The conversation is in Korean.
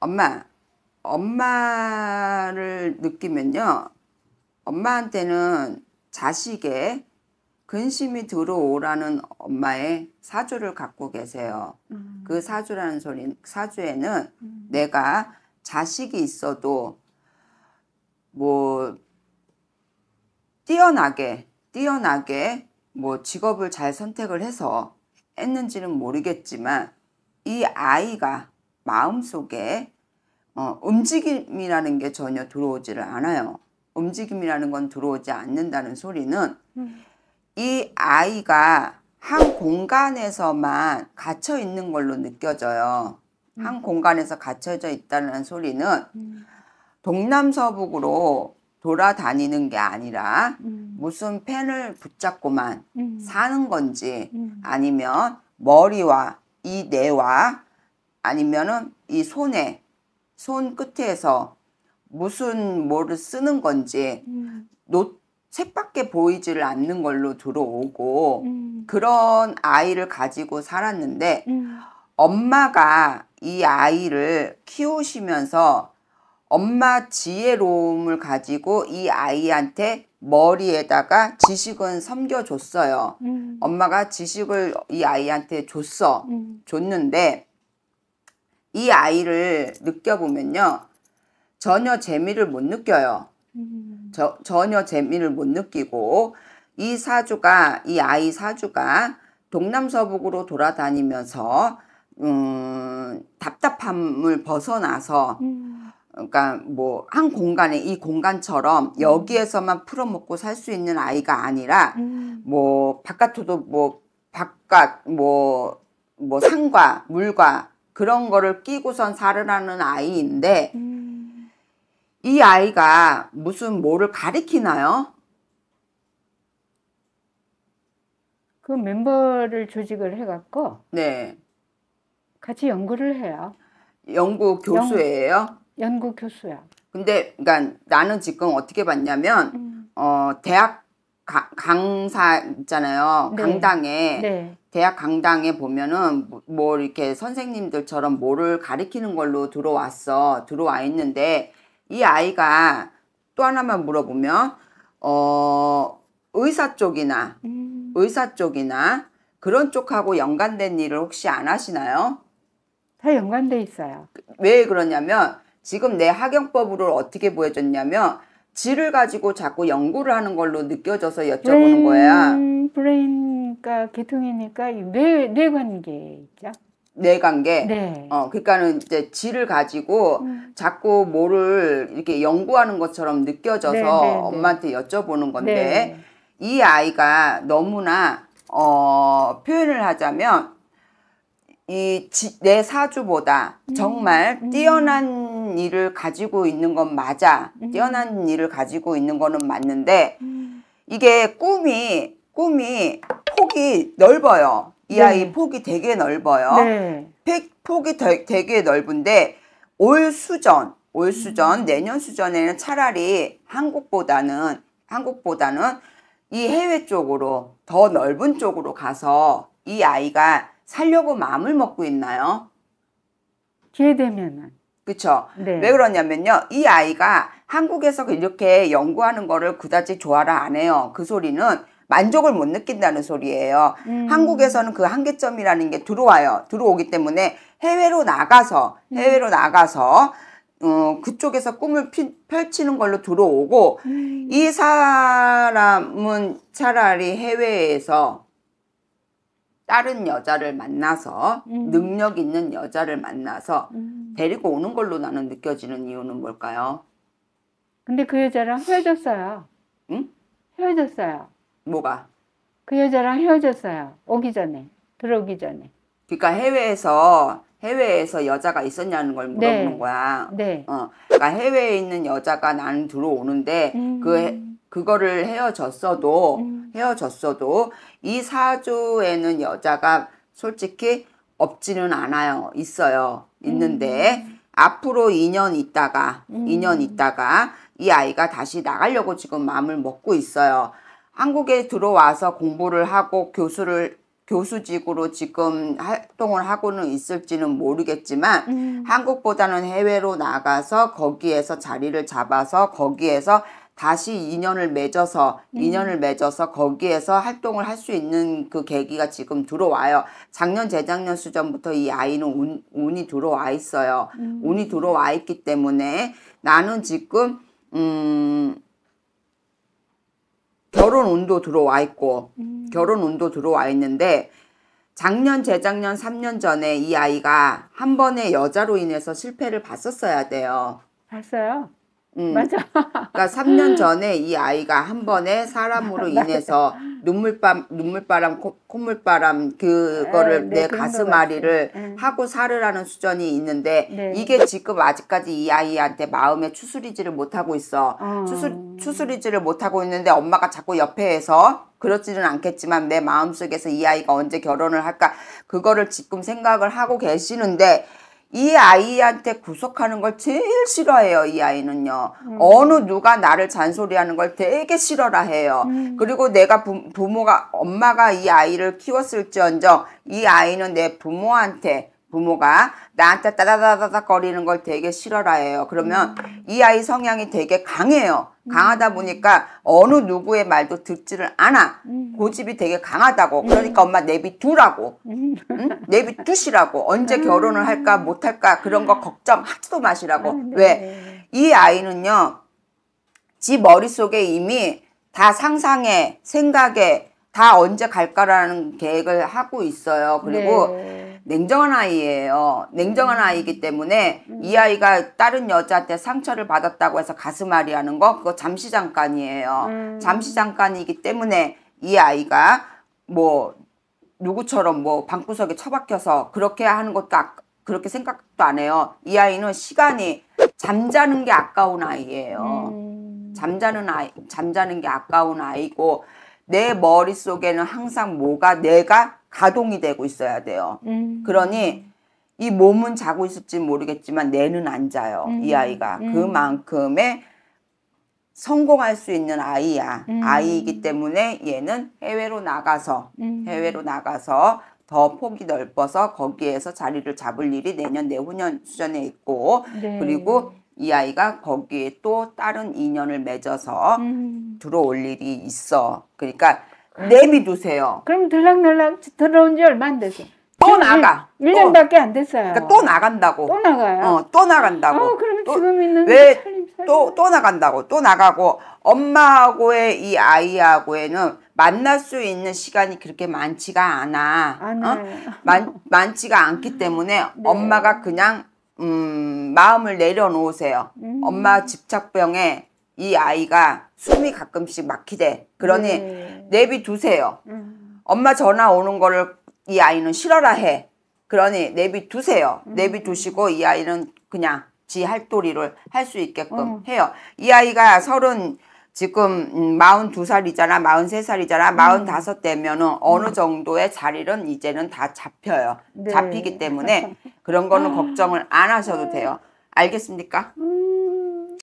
엄마, 엄마를 느끼면요. 엄마한테는 자식의 근심이 들어오라는 엄마의 사주를 갖고 계세요. 음. 그 사주라는 소리, 사주에는 음. 내가 자식이 있어도 뭐 뛰어나게, 뛰어나게 뭐 직업을 잘 선택을 해서 했는지는 모르겠지만 이 아이가 마음속에 어, 움직임이라는 게 전혀 들어오지를 않아요. 움직임이라는 건 들어오지 않는다는 소리는 음. 이 아이가 한 공간에서만 갇혀 있는 걸로 느껴져요. 음. 한 공간에서 갇혀져 있다는 소리는 음. 동남서북으로 돌아다니는 게 아니라 음. 무슨 펜을 붙잡고만 음. 사는 건지 음. 아니면 머리와 이 뇌와 아니면은 이 손에 손끝에서 무슨 뭐를 쓰는 건지 음. 노, 책밖에 보이지를 않는 걸로 들어오고 음. 그런 아이를 가지고 살았는데 음. 엄마가 이 아이를 키우시면서 엄마 지혜로움을 가지고 이 아이한테 머리에다가 지식은 섬겨줬어요. 음. 엄마가 지식을 이 아이한테 줬어. 음. 줬는데 이 아이를 느껴보면요. 전혀 재미를 못 느껴요. 음. 저, 전혀 재미를 못 느끼고 이 사주가 이 아이 사주가 동남서북으로 돌아다니면서 음, 답답함을 벗어나서 음. 그러니까 뭐 한 공간에 이 공간처럼 음. 여기에서만 풀어먹고 살 수 있는 아이가 아니라 뭐 바깥으로도 뭐 바깥 뭐뭐 뭐 산과 뭐 물과 그런 거를 끼고선 살으라는 아이인데 음. 이 아이가 무슨 뭐를 가리키나요? 그 멤버를 조직을 해갖고 네 같이 연구를 해요. 연구 교수예요? 연, 구 교수야. 근데 그러니까 나는 지금 어떻게 봤냐면 음. 어 대학 강사 있잖아요. 네. 강당에 네. 대학 강당에 보면은 뭐, 뭐 이렇게 선생님들처럼 뭐를 가리키는 걸로 들어왔어. 들어와 있는데 이 아이가 또 하나만 물어보면 어 의사 쪽이나 음. 의사 쪽이나 그런 쪽하고 연관된 일을 혹시 안 하시나요? 다 연관돼 있어요. 왜 그러냐면 지금 내 학용법으로 어떻게 보여줬냐면 질을 가지고 자꾸 연구를 하는 걸로 느껴져서 여쭤보는 브레인, 거야. 브레인과 계통이니까 뇌, 뇌 관계죠. 뇌 관계. 네. 어, 그러니까는 이제 질을 가지고 음. 자꾸 뭐를 이렇게 연구하는 것처럼 느껴져서 네, 네, 네. 엄마한테 여쭤보는 건데 네. 이 아이가 너무나 어, 표현을 하자면 이 내 사주보다 음. 정말 음. 뛰어난 일을 가지고 있는 건 맞아. 음. 뛰어난 일을 가지고 있는 거는 맞는데 음. 이게 꿈이 꿈이 폭이 넓어요. 이 네. 아이 폭이 되게 넓어요. 네. 폭이 되, 되게 넓은데 올 수전, 올 수전, 음. 내년 수전에는 차라리 한국보다는 한국보다는 이 해외 쪽으로 더 넓은 쪽으로 가서 이 아이가 살려고 마음을 먹고 있나요? 기회되면은 그쵸? 네. 왜 그러냐면요. 이 아이가 한국에서 이렇게 연구하는 거를 그다지 좋아라 안 해요. 그 소리는 만족을 못 느낀다는 소리예요. 음. 한국에서는 그 한계점이라는 게 들어와요. 들어오기 때문에 해외로 나가서, 음. 해외로 음. 나가서, 어, 그쪽에서 꿈을 피, 펼치는 걸로 들어오고, 음. 이 사람은 차라리 해외에서 다른 여자를 만나서, 음. 능력 있는 여자를 만나서, 음. 데리고 오는 걸로 나는 느껴지는 이유는 뭘까요? 근데 그 여자랑 헤어졌어요. 응? 헤어졌어요. 뭐가? 그 여자랑 헤어졌어요. 오기 전에, 들어오기 전에. 그러니까 해외에서 해외에서 여자가 있었냐는 걸 네. 물어보는 네. 거야. 네. 어, 그러니까 해외에 있는 여자가 나는 들어오는데 음. 그 그거를 헤어졌어도 음. 헤어졌어도 이 사주에는 여자가 솔직히 없지는 않아요. 있어요. 있는데 음. 앞으로 2년 있다가 음. 2년 있다가 이 아이가 다시 나가려고 지금 마음을 먹고 있어요. 한국에 들어와서 공부를 하고 교수를 교수직으로 지금 활동을 하고는 있을지는 모르겠지만 음. 한국보다는 해외로 나가서 거기에서 자리를 잡아서 거기에서 다시 인연을 맺어서 음. 인연을 맺어서 거기에서 활동을 할 수 있는 그 계기가 지금 들어와요. 작년 재작년 수전부터 이 아이는 운, 운이 들어와 있어요. 음. 운이 들어와 있기 때문에 나는 지금 음 결혼 운도 들어와 있고 음. 결혼 운도 들어와 있는데 작년 재작년 3년 전에 이 아이가 한 번의 여자로 인해서 실패를 봤었어야 돼요. 봤어요? 음. 맞아. 그러니까 3년 전에 이 아이가 한 번에 사람으로 인해서 눈물밤 눈물바람 코, 콧물바람 그거를 에이, 네, 내 가슴 아리를 음. 하고 살으라는 수전이 있는데 네. 이게 지금 아직까지 이 아이한테 마음에 추스리지를 못하고 있어. 어. 추스, 추스리지를 못하고 있는데 엄마가 자꾸 옆에서 그렇지는 않겠지만 내 마음속에서 이 아이가 언제 결혼을 할까 그거를 지금 생각을 하고 계시는데 이 아이한테 구속하는 걸 제일 싫어해요, 이 아이는요. 음. 어느 누가 나를 잔소리하는 걸 되게 싫어라 해요. 음. 그리고 내가 부, 부모가, 엄마가 이 아이를 키웠을지언정 이 아이는 내 부모한테 부모가 나한테 따다다다다 거리는 걸 되게 싫어라 해요. 그러면 음. 이 아이 성향이 되게 강해요. 음. 강하다 보니까 어느 누구의 말도 듣지를 않아. 음. 고집이 되게 강하다고. 그러니까 엄마 내비두라고. 음. 내비두시라고. 언제 음. 결혼을 할까 못할까 그런 거 걱정하지도 마시라고. 아, 네. 왜? 이 아이는요. 지 머릿속에 이미 다상상해생각해다 언제 갈까라는 계획을 하고 있어요. 그리고 네. 냉정한 아이예요. 냉정한 음. 아이이기 때문에 이 아이가 다른 여자한테 상처를 받았다고 해서 가슴앓이하는 거 그거 잠시 잠깐이에요. 음. 잠시 잠깐이기 때문에 이 아이가 뭐 누구처럼 뭐 방구석에 처박혀서 그렇게 하는 것도 아, 그렇게 생각도 안 해요. 이 아이는 시간이 잠자는 게 아까운 아이예요. 음. 잠자는 아이 잠자는 게 아까운 아이고 내 머릿속에는 항상 뭐가 내가 가동이 되고 있어야 돼요. 음. 그러니 이 몸은 자고 있을지 모르겠지만 뇌는 안 자요. 음. 이 아이가 음. 그만큼의 성공할 수 있는 아이야. 음. 아이이기 때문에 얘는 해외로 나가서 음. 해외로 나가서 더 폭이 넓어서 거기에서 자리를 잡을 일이 내년 내후년 수전에 있고 네. 그리고 이 아이가 거기에 또 다른 인연을 맺어서 음. 들어올 일이 있어. 그러니까 내비두세요. 그럼 들락날락 들어온 지 얼마 안 돼서. 또 나가. 1, 년밖에안 됐어요. 그러니까 또 나간다고. 또 나가요. 어, 또 나간다고. 어, 그럼 또, 지금 있는 왜 또, 또 나간다고. 또 나가고 엄마하고의 이 아이하고에는 만날 수 있는 시간이 그렇게 많지가 않아. 안 어? 많, 많지가 않기 때문에 네. 엄마가 그냥 음, 마음을 내려놓으세요. 음. 엄마 집착병에 이 아이가 숨이 가끔씩 막히대. 그러니 네. 내비두세요. 음. 엄마 전화 오는 거를 이 아이는 싫어라 해. 그러니 내비두세요. 음. 내비두시고 이 아이는 그냥 지 할도리를 할 수 있게끔 음. 해요. 이 아이가 서른 지금 음, 마흔 두살이잖아 마흔 세살이잖아 음. 마흔 다섯 되면은 어느 정도의 자리는 이제는 다 잡혀요. 네. 잡히기 때문에 그런 거는 아. 걱정을 안 하셔도 돼요. 알겠습니까?